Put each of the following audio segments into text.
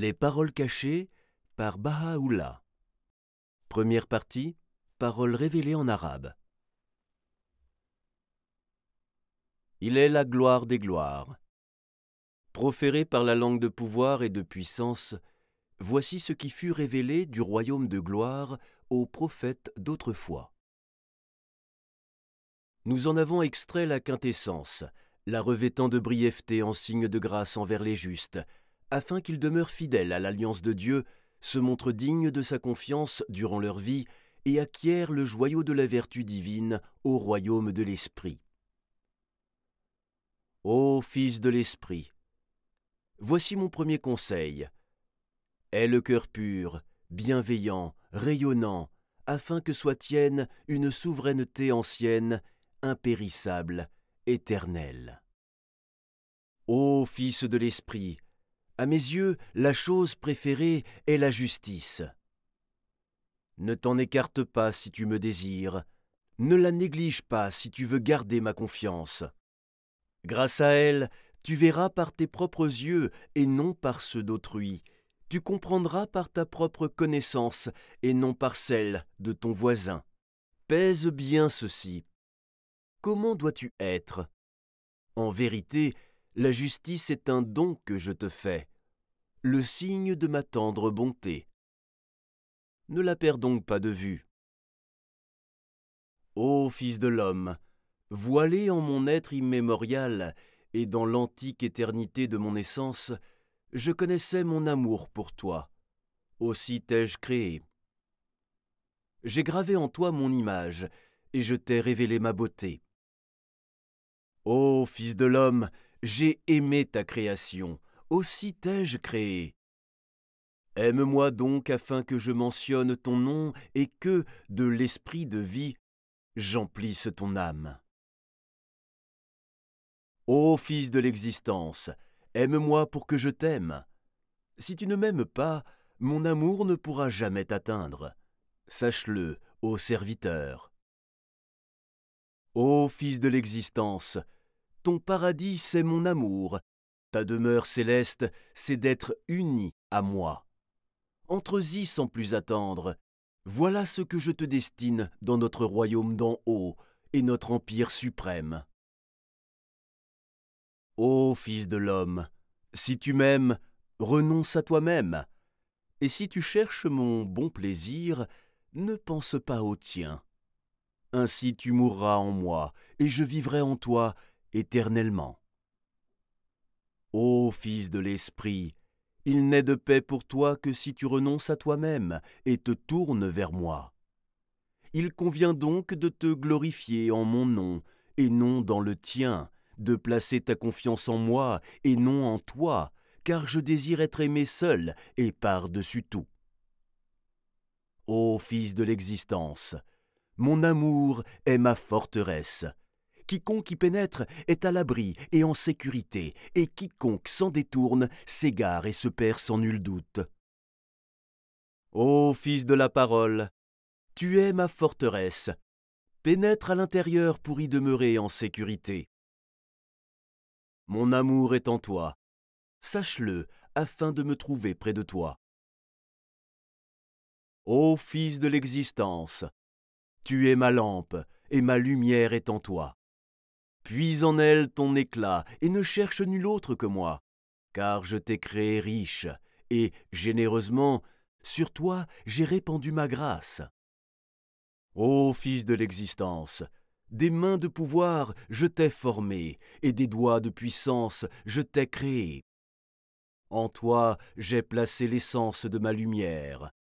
Les paroles cachées par Baha'u'llah. Première partie Paroles révélées en arabe. Il est la gloire des gloires. Proféré par la langue de pouvoir et de puissance, voici ce qui fut révélé du royaume de gloire aux prophètes d'autrefois. Nous en avons extrait la quintessence, la revêtant de brièveté en signe de grâce envers les justes, afin qu'ils demeurent fidèles à l'alliance de Dieu, se montrent dignes de sa confiance durant leur vie et acquièrent le joyau de la vertu divine au royaume de l'Esprit. Ô Fils de l'Esprit, voici mon premier conseil. Aie le cœur pur, bienveillant, rayonnant, afin que soit tienne une souveraineté ancienne, impérissable, éternelle. Ô Fils de l'Esprit, à mes yeux, la chose préférée est la justice. Ne t'en écarte pas si tu me désires, ne la néglige pas si tu veux garder ma confiance. Grâce à elle, tu verras par tes propres yeux et non par ceux d'autrui, tu comprendras par ta propre connaissance et non par celle de ton voisin. Pèse bien ceci. Comment dois-tu être En vérité, la justice est un don que je te fais, le signe de ma tendre bonté. Ne la perds donc pas de vue. Ô Fils de l'homme, voilé en mon être immémorial et dans l'antique éternité de mon essence, je connaissais mon amour pour toi. Aussi t'ai-je créé. J'ai gravé en toi mon image, et je t'ai révélé ma beauté. Ô Fils de l'homme, j'ai aimé ta création, aussi t'ai-je créé. Aime-moi donc afin que je mentionne ton nom et que, de l'esprit de vie, j'emplisse ton âme. Ô Fils de l'existence, aime-moi pour que je t'aime. Si tu ne m'aimes pas, mon amour ne pourra jamais t'atteindre. Sache-le, ô serviteur. Ô Fils de l'existence, ton paradis, c'est mon amour. Ta demeure céleste, c'est d'être uni à moi. Entre-y sans plus attendre. Voilà ce que je te destine dans notre royaume d'en haut et notre empire suprême. Ô Fils de l'homme, si tu m'aimes, renonce à toi-même, et si tu cherches mon bon plaisir, ne pense pas au tien. Ainsi tu mourras en moi, et je vivrai en toi, éternellement. Ô Fils de l'Esprit, il n'est de paix pour toi que si tu renonces à toi-même et te tournes vers moi. Il convient donc de te glorifier en mon nom et non dans le tien, de placer ta confiance en moi et non en toi, car je désire être aimé seul et par-dessus tout. Ô Fils de l'existence, mon amour est ma forteresse, Quiconque y pénètre est à l'abri et en sécurité, et quiconque s'en détourne s'égare et se perd sans nul doute. Ô Fils de la parole, tu es ma forteresse, pénètre à l'intérieur pour y demeurer en sécurité. Mon amour est en toi, sache-le afin de me trouver près de toi. Ô Fils de l'existence, tu es ma lampe, et ma lumière est en toi. Puise en elle ton éclat, et ne cherche nul autre que moi, car je t'ai créé riche, et, généreusement, sur toi j'ai répandu ma grâce. Ô Fils de l'existence, des mains de pouvoir je t'ai formé, et des doigts de puissance je t'ai créé. En toi j'ai placé l'essence de ma lumière,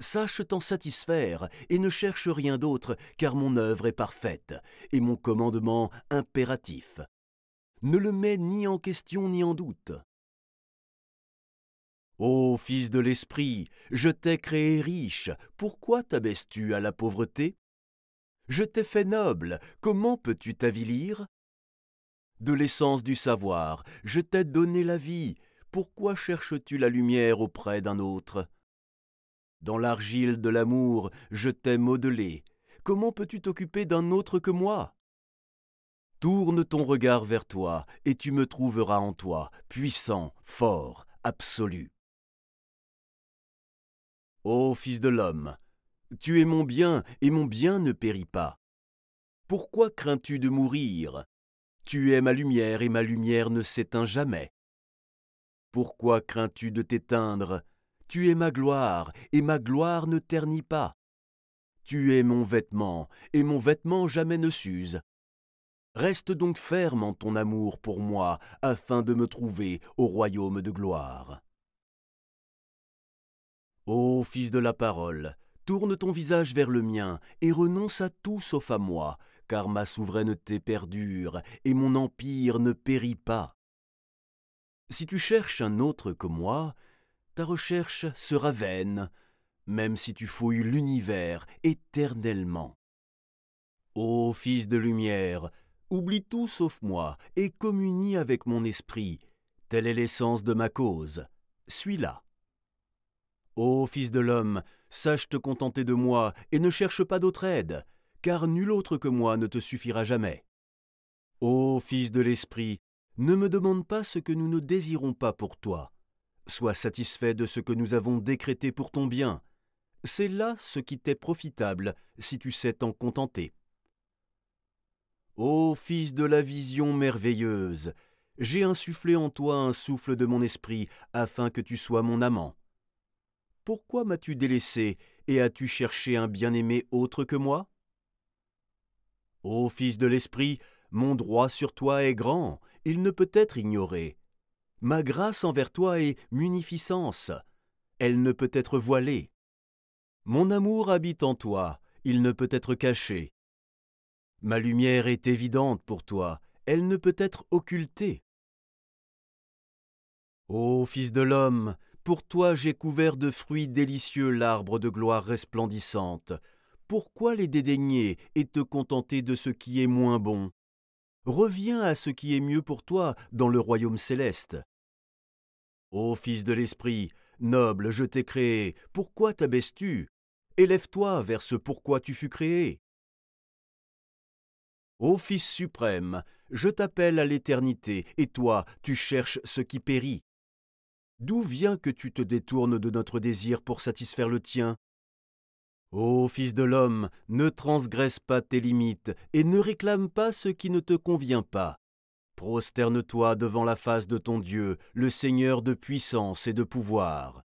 Sache t'en satisfaire et ne cherche rien d'autre, car mon œuvre est parfaite et mon commandement impératif. Ne le mets ni en question ni en doute. Ô Fils de l'Esprit, je t'ai créé riche, pourquoi t'abaisses-tu à la pauvreté Je t'ai fait noble, comment peux-tu t'avilir De l'essence du savoir, je t'ai donné la vie, pourquoi cherches-tu la lumière auprès d'un autre dans l'argile de l'amour, je t'ai modelé. Comment peux-tu t'occuper d'un autre que moi Tourne ton regard vers toi, et tu me trouveras en toi, puissant, fort, absolu. Ô Fils de l'homme, tu es mon bien, et mon bien ne périt pas. Pourquoi crains-tu de mourir Tu es ma lumière, et ma lumière ne s'éteint jamais. Pourquoi crains-tu de t'éteindre tu es ma gloire, et ma gloire ne ternit pas. Tu es mon vêtement, et mon vêtement jamais ne s'use. Reste donc ferme en ton amour pour moi, afin de me trouver au royaume de gloire. Ô Fils de la parole, tourne ton visage vers le mien, et renonce à tout sauf à moi, car ma souveraineté perdure, et mon empire ne périt pas. Si tu cherches un autre que moi, ta recherche sera vaine, même si tu fouilles l'univers éternellement. Ô Fils de lumière, oublie tout sauf moi et communie avec mon esprit, telle est l'essence de ma cause, suis-la. Ô Fils de l'homme, sache te contenter de moi et ne cherche pas d'autre aide, car nul autre que moi ne te suffira jamais. Ô Fils de l'Esprit, ne me demande pas ce que nous ne désirons pas pour toi, Sois satisfait de ce que nous avons décrété pour ton bien. C'est là ce qui t'est profitable si tu sais t'en contenter. Ô Fils de la vision merveilleuse, j'ai insufflé en toi un souffle de mon esprit, afin que tu sois mon amant. Pourquoi m'as-tu délaissé, et as-tu cherché un bien-aimé autre que moi Ô Fils de l'Esprit, mon droit sur toi est grand, il ne peut être ignoré. Ma grâce envers toi est munificence, elle ne peut être voilée. Mon amour habite en toi, il ne peut être caché. Ma lumière est évidente pour toi, elle ne peut être occultée. Ô Fils de l'homme, pour toi j'ai couvert de fruits délicieux l'arbre de gloire resplendissante. Pourquoi les dédaigner et te contenter de ce qui est moins bon reviens à ce qui est mieux pour toi dans le royaume céleste. Ô Fils de l'Esprit, noble, je t'ai créé, pourquoi t'abaisses-tu Élève-toi vers ce pourquoi tu fus créé. Ô Fils suprême, je t'appelle à l'éternité, et toi, tu cherches ce qui périt. D'où vient que tu te détournes de notre désir pour satisfaire le tien Ô Fils de l'homme, ne transgresse pas tes limites et ne réclame pas ce qui ne te convient pas. Prosterne-toi devant la face de ton Dieu, le Seigneur de puissance et de pouvoir.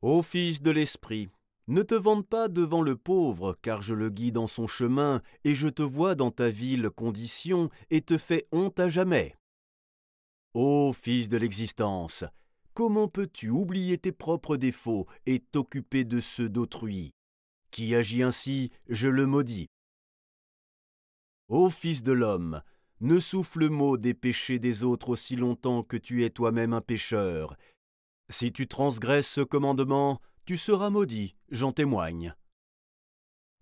Ô Fils de l'Esprit, ne te vante pas devant le pauvre, car je le guide dans son chemin, et je te vois dans ta vile condition, et te fais honte à jamais. Ô Fils de l'existence, Comment peux-tu oublier tes propres défauts et t'occuper de ceux d'autrui Qui agit ainsi, je le maudis. Ô Fils de l'homme, ne souffle mot des péchés des autres aussi longtemps que tu es toi-même un pécheur. Si tu transgresses ce commandement, tu seras maudit, j'en témoigne.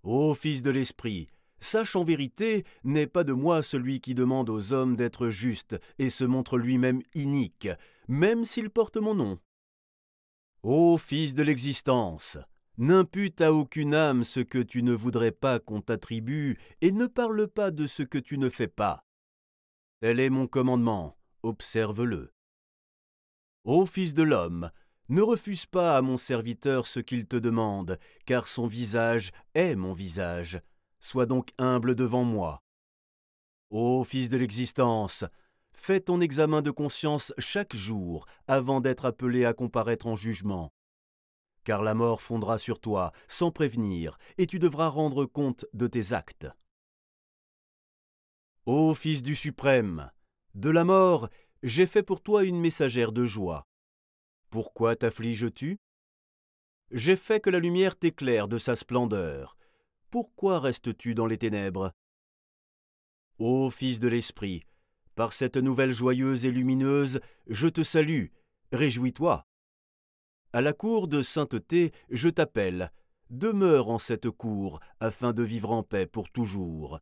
Ô Fils de l'Esprit, sache en vérité, n'est pas de moi celui qui demande aux hommes d'être justes et se montre lui-même inique, même s'il porte mon nom. Ô Fils de l'existence, n'impute à aucune âme ce que tu ne voudrais pas qu'on t'attribue, et ne parle pas de ce que tu ne fais pas. Tel est mon commandement, observe-le. Ô Fils de l'homme, ne refuse pas à mon serviteur ce qu'il te demande, car son visage est mon visage. Sois donc humble devant moi. Ô Fils de l'existence, Fais ton examen de conscience chaque jour avant d'être appelé à comparaître en jugement. Car la mort fondra sur toi sans prévenir, et tu devras rendre compte de tes actes. Ô Fils du Suprême, de la mort, j'ai fait pour toi une messagère de joie. Pourquoi t'affliges-tu J'ai fait que la lumière t'éclaire de sa splendeur. Pourquoi restes-tu dans les ténèbres Ô Fils de l'Esprit, par cette nouvelle joyeuse et lumineuse, je te salue, réjouis-toi. À la cour de sainteté, je t'appelle, demeure en cette cour, afin de vivre en paix pour toujours.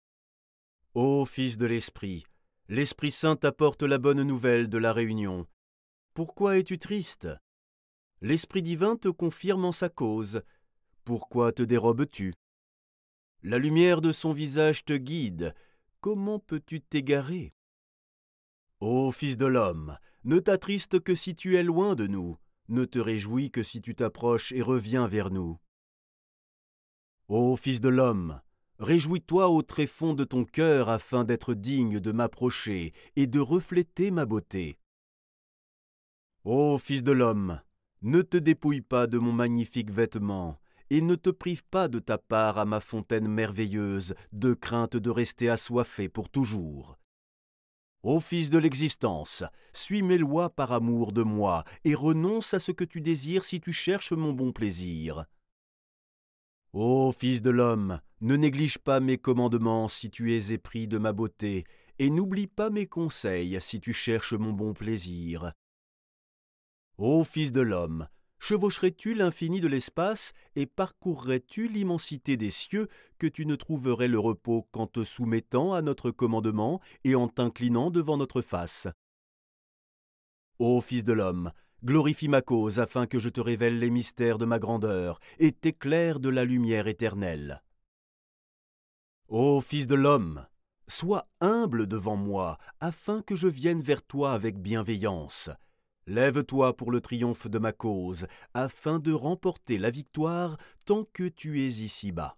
Ô Fils de l'Esprit, l'Esprit Saint apporte la bonne nouvelle de la réunion. Pourquoi es-tu triste L'Esprit divin te confirme en sa cause. Pourquoi te dérobes-tu La lumière de son visage te guide. Comment peux-tu t'égarer Ô Fils de l'homme, ne t'attriste que si tu es loin de nous, ne te réjouis que si tu t'approches et reviens vers nous. Ô Fils de l'homme, réjouis-toi au tréfonds de ton cœur afin d'être digne de m'approcher et de refléter ma beauté. Ô Fils de l'homme, ne te dépouille pas de mon magnifique vêtement, et ne te prive pas de ta part à ma fontaine merveilleuse, de crainte de rester assoiffé pour toujours. Ô Fils de l'existence, suis mes lois par amour de moi, et renonce à ce que tu désires si tu cherches mon bon plaisir. Ô Fils de l'homme, ne néglige pas mes commandements si tu es épris de ma beauté, et n'oublie pas mes conseils si tu cherches mon bon plaisir. Ô Fils de l'homme, Chevaucherais-tu l'infini de l'espace et parcourrais-tu l'immensité des cieux que tu ne trouverais le repos qu'en te soumettant à notre commandement et en t'inclinant devant notre face Ô Fils de l'homme, glorifie ma cause afin que je te révèle les mystères de ma grandeur et t'éclaire de la lumière éternelle. Ô Fils de l'homme, sois humble devant moi afin que je vienne vers toi avec bienveillance Lève-toi pour le triomphe de ma cause, afin de remporter la victoire tant que tu es ici-bas.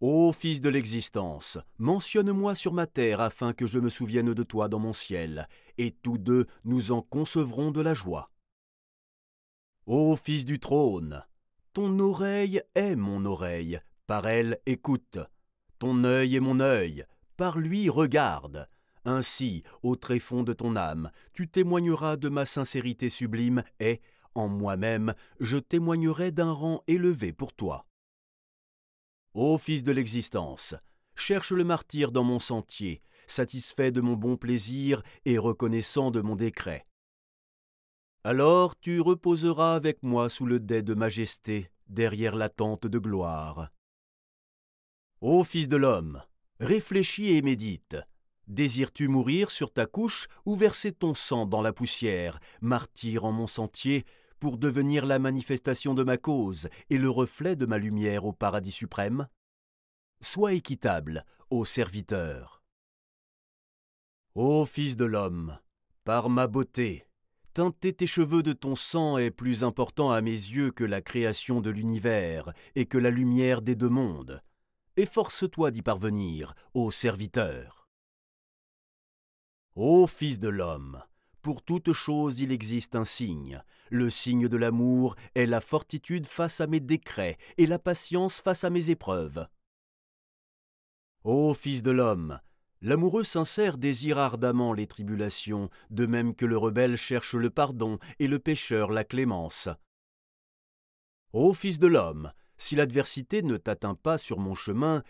Ô Fils de l'existence, mentionne-moi sur ma terre afin que je me souvienne de toi dans mon ciel, et tous deux nous en concevrons de la joie. Ô Fils du trône, ton oreille est mon oreille, par elle écoute, ton œil est mon œil, par lui regarde, ainsi, au tréfonds de ton âme, tu témoigneras de ma sincérité sublime et, en moi-même, je témoignerai d'un rang élevé pour toi. Ô Fils de l'existence, cherche le martyr dans mon sentier, satisfait de mon bon plaisir et reconnaissant de mon décret. Alors tu reposeras avec moi sous le dais de majesté, derrière la tente de gloire. Ô Fils de l'homme, réfléchis et médite, Désires-tu mourir sur ta couche ou verser ton sang dans la poussière, martyr en mon sentier, pour devenir la manifestation de ma cause et le reflet de ma lumière au paradis suprême Sois équitable, ô serviteur. Ô Fils de l'homme, par ma beauté, teinter tes cheveux de ton sang est plus important à mes yeux que la création de l'univers et que la lumière des deux mondes. Efforce-toi d'y parvenir, ô serviteur. Ô Fils de l'homme, pour toute chose il existe un signe. Le signe de l'amour est la fortitude face à mes décrets et la patience face à mes épreuves. Ô Fils de l'homme, l'amoureux sincère désire ardemment les tribulations, de même que le rebelle cherche le pardon et le pécheur la clémence. Ô Fils de l'homme, si l'adversité ne t'atteint pas sur mon chemin,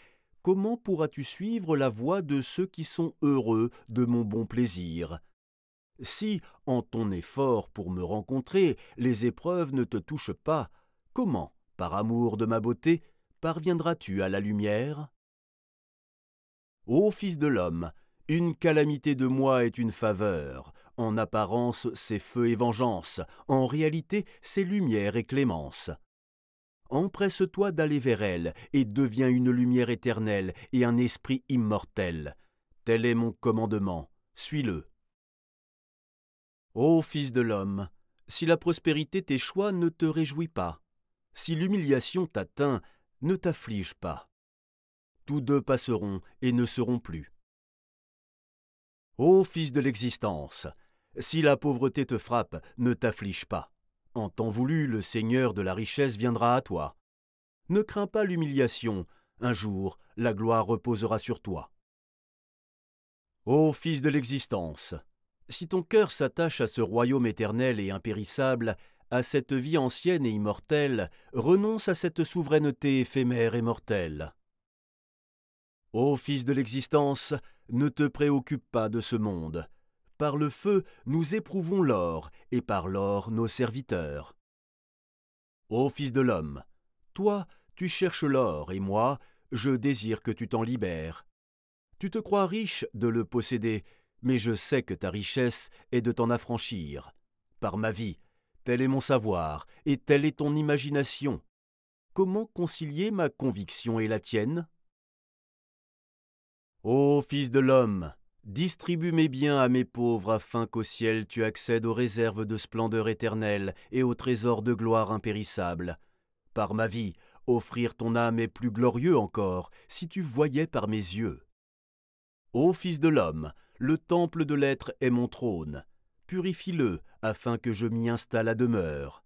comment pourras-tu suivre la voie de ceux qui sont heureux de mon bon plaisir Si, en ton effort pour me rencontrer, les épreuves ne te touchent pas, comment, par amour de ma beauté, parviendras-tu à la lumière Ô Fils de l'homme, une calamité de moi est une faveur, en apparence c'est feu et vengeance, en réalité c'est lumière et clémence. Empresse-toi d'aller vers elle, et deviens une lumière éternelle et un esprit immortel. Tel est mon commandement, suis-le. Ô Fils de l'homme, si la prospérité t'échoit, ne te réjouis pas. Si l'humiliation t'atteint, ne t'afflige pas. Tous deux passeront et ne seront plus. Ô Fils de l'existence, si la pauvreté te frappe, ne t'afflige pas. En temps voulu, le Seigneur de la richesse viendra à toi. Ne crains pas l'humiliation, un jour la gloire reposera sur toi. Ô Fils de l'existence, si ton cœur s'attache à ce royaume éternel et impérissable, à cette vie ancienne et immortelle, renonce à cette souveraineté éphémère et mortelle. Ô Fils de l'existence, ne te préoccupe pas de ce monde, par le feu, nous éprouvons l'or, et par l'or nos serviteurs. Ô Fils de l'homme, toi, tu cherches l'or, et moi, je désire que tu t'en libères. Tu te crois riche de le posséder, mais je sais que ta richesse est de t'en affranchir. Par ma vie, tel est mon savoir, et telle est ton imagination. Comment concilier ma conviction et la tienne Ô Fils de l'homme, Distribue mes biens à mes pauvres afin qu'au ciel tu accèdes aux réserves de splendeur éternelle et aux trésors de gloire impérissable. Par ma vie, offrir ton âme est plus glorieux encore, si tu voyais par mes yeux. Ô Fils de l'homme, le temple de l'être est mon trône. Purifie-le, afin que je m'y installe à demeure.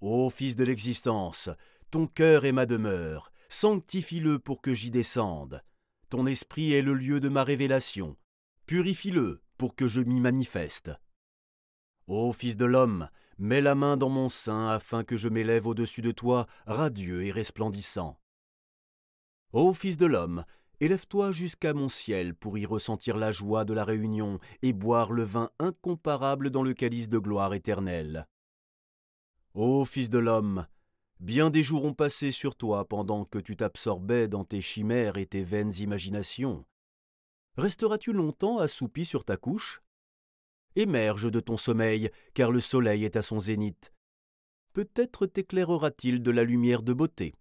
Ô Fils de l'existence, ton cœur est ma demeure, sanctifie-le pour que j'y descende. Ton esprit est le lieu de ma révélation. Purifie-le pour que je m'y manifeste. Ô Fils de l'homme, mets la main dans mon sein afin que je m'élève au-dessus de toi, radieux et resplendissant. Ô Fils de l'homme, Élève-toi jusqu'à mon ciel pour y ressentir la joie de la réunion et boire le vin incomparable dans le calice de gloire éternelle. Ô Fils de l'homme, Bien des jours ont passé sur toi pendant que tu t'absorbais dans tes chimères et tes vaines imaginations. Resteras-tu longtemps assoupi sur ta couche Émerge de ton sommeil, car le soleil est à son zénith. Peut-être t'éclairera-t-il de la lumière de beauté.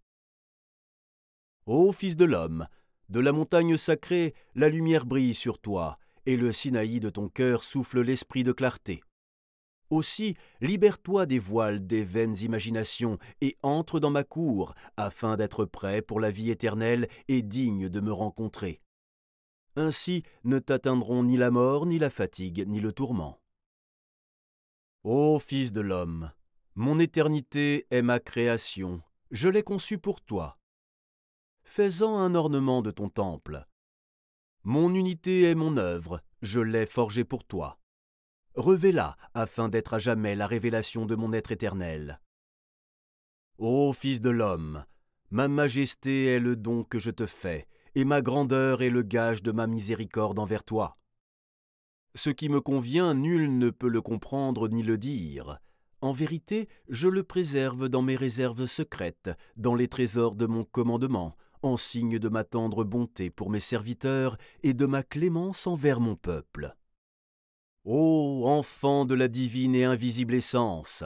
Ô Fils de l'homme, de la montagne sacrée, la lumière brille sur toi, et le Sinaï de ton cœur souffle l'esprit de clarté. Aussi, libère-toi des voiles des vaines imaginations et entre dans ma cour, afin d'être prêt pour la vie éternelle et digne de me rencontrer. Ainsi ne t'atteindront ni la mort, ni la fatigue, ni le tourment. Ô Fils de l'homme, mon éternité est ma création, je l'ai conçue pour toi. Fais-en un ornement de ton temple. Mon unité est mon œuvre, je l'ai forgée pour toi. Revêla la afin d'être à jamais la révélation de mon être éternel. Ô Fils de l'homme, ma majesté est le don que je te fais, et ma grandeur est le gage de ma miséricorde envers toi. Ce qui me convient, nul ne peut le comprendre ni le dire. En vérité, je le préserve dans mes réserves secrètes, dans les trésors de mon commandement, en signe de ma tendre bonté pour mes serviteurs et de ma clémence envers mon peuple. Ô enfant de la divine et invisible essence,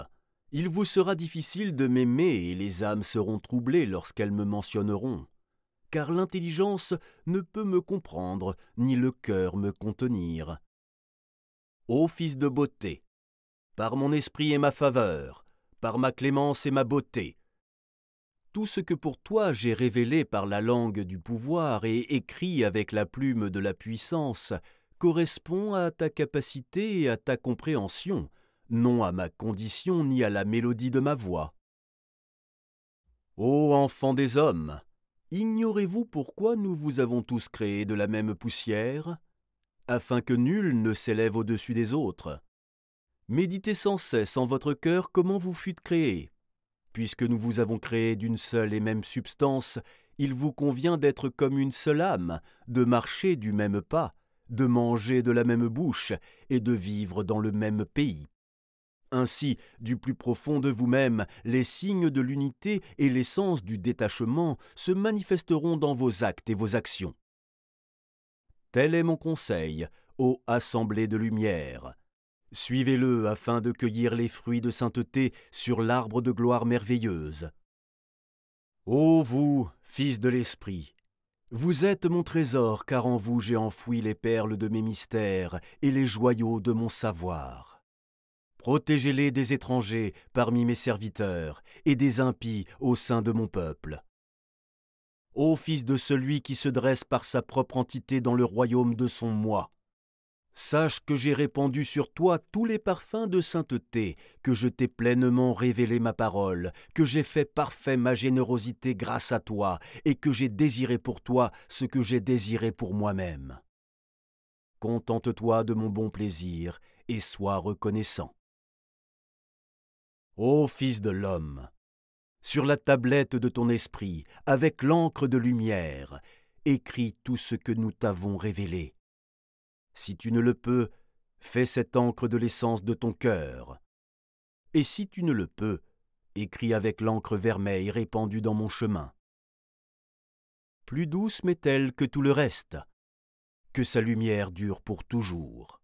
il vous sera difficile de m'aimer et les âmes seront troublées lorsqu'elles me mentionneront, car l'intelligence ne peut me comprendre, ni le cœur me contenir. Ô Fils de beauté, par mon esprit et ma faveur, par ma clémence et ma beauté, tout ce que pour toi j'ai révélé par la langue du pouvoir et écrit avec la plume de la puissance, correspond à ta capacité et à ta compréhension, non à ma condition ni à la mélodie de ma voix. Ô enfants des hommes, ignorez-vous pourquoi nous vous avons tous créés de la même poussière Afin que nul ne s'élève au-dessus des autres. Méditez sans cesse en votre cœur comment vous fûtes créés. Puisque nous vous avons créés d'une seule et même substance, il vous convient d'être comme une seule âme, de marcher du même pas, de manger de la même bouche et de vivre dans le même pays. Ainsi, du plus profond de vous-même, les signes de l'unité et l'essence du détachement se manifesteront dans vos actes et vos actions. Tel est mon conseil, ô Assemblée de lumière. Suivez-le afin de cueillir les fruits de sainteté sur l'arbre de gloire merveilleuse. Ô vous, fils de l'Esprit, vous êtes mon trésor, car en vous j'ai enfoui les perles de mes mystères et les joyaux de mon savoir. Protégez-les des étrangers parmi mes serviteurs et des impies au sein de mon peuple. Ô fils de celui qui se dresse par sa propre entité dans le royaume de son moi, Sache que j'ai répandu sur toi tous les parfums de sainteté, que je t'ai pleinement révélé ma parole, que j'ai fait parfait ma générosité grâce à toi, et que j'ai désiré pour toi ce que j'ai désiré pour moi-même. Contente-toi de mon bon plaisir, et sois reconnaissant. Ô Fils de l'homme, sur la tablette de ton esprit, avec l'encre de lumière, écris tout ce que nous t'avons révélé si tu ne le peux, fais cette encre de l'essence de ton cœur. Et si tu ne le peux, écris avec l'encre vermeille répandue dans mon chemin. Plus douce m'est-elle que tout le reste, que sa lumière dure pour toujours.